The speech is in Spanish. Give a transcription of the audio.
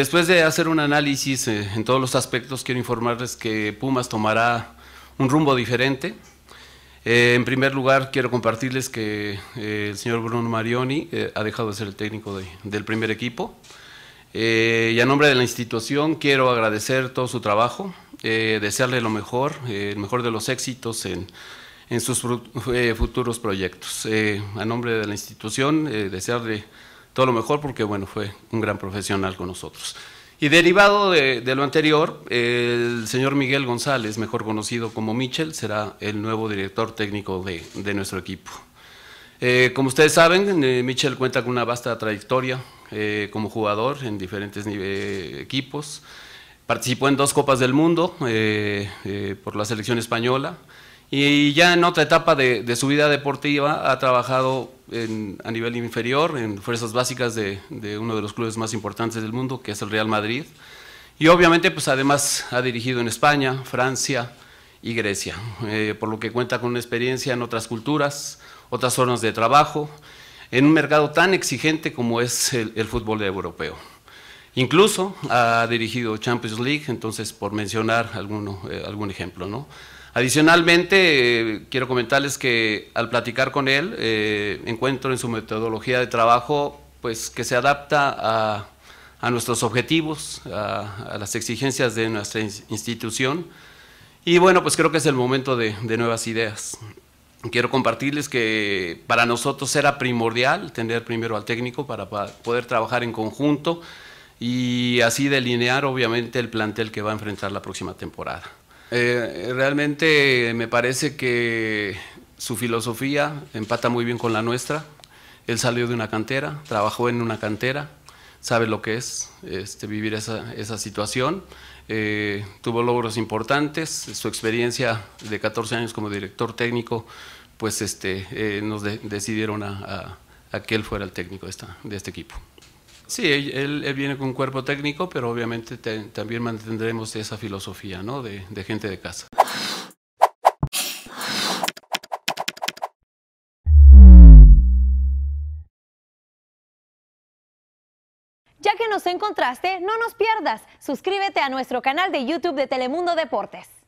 Después de hacer un análisis eh, en todos los aspectos, quiero informarles que Pumas tomará un rumbo diferente. Eh, en primer lugar, quiero compartirles que eh, el señor Bruno Marioni ha dejado de ser el técnico del primer equipo. y a nombre de la institución, quiero agradecer todo su trabajo, desearle lo mejor, el mejor de los éxitos en, en sus futuros proyectos. a nombre de la institución, desearle todo lo mejor porque, bueno, fue un gran profesional con nosotros. Y derivado de, lo anterior, el señor Miguel González, mejor conocido como Michel, será el nuevo director técnico de, de nuestro equipo. Eh, como ustedes saben, eh, Michel cuenta con una vasta trayectoria eh, como jugador en diferentes equipos. Participó en dos Copas del Mundo por la selección española y ya en otra etapa de, de su vida deportiva ha trabajado a nivel inferior, en fuerzas básicas de, uno de los clubes más importantes del mundo, que es el Real Madrid. Y obviamente, pues además ha dirigido en España, Francia y Grecia, eh, por lo que cuenta con una experiencia en otras culturas, otras zonas de trabajo, en un mercado tan exigente como es el, fútbol europeo. Incluso ha dirigido Champions League, entonces por mencionar eh, algún ejemplo, ¿no? Adicionalmente, eh, quiero comentarles que al platicar con él, eh, encuentro en su metodología de trabajo pues, que se adapta a, nuestros objetivos, a, las exigencias de nuestra institución. Y bueno, pues creo que es el momento de, nuevas ideas. Quiero compartirles que para nosotros era primordial tener primero al técnico para poder trabajar en conjunto y así delinear obviamente el plantel que va a enfrentar la próxima temporada. Eh, realmente me parece que su filosofía empata muy bien con la nuestra. Él salió de una cantera, trabajó en una cantera, sabe lo que es este, vivir esa, situación. Eh, tuvo logros importantes, su experiencia de 14 años como director técnico, pues este, eh, nos decidieron a, que él fuera el técnico de este equipo. Sí, él, viene con un cuerpo técnico, pero obviamente también mantendremos esa filosofía ¿no? de, de gente de casa. Ya que nos encontraste, no nos pierdas. Suscríbete a nuestro canal de YouTube de Telemundo Deportes.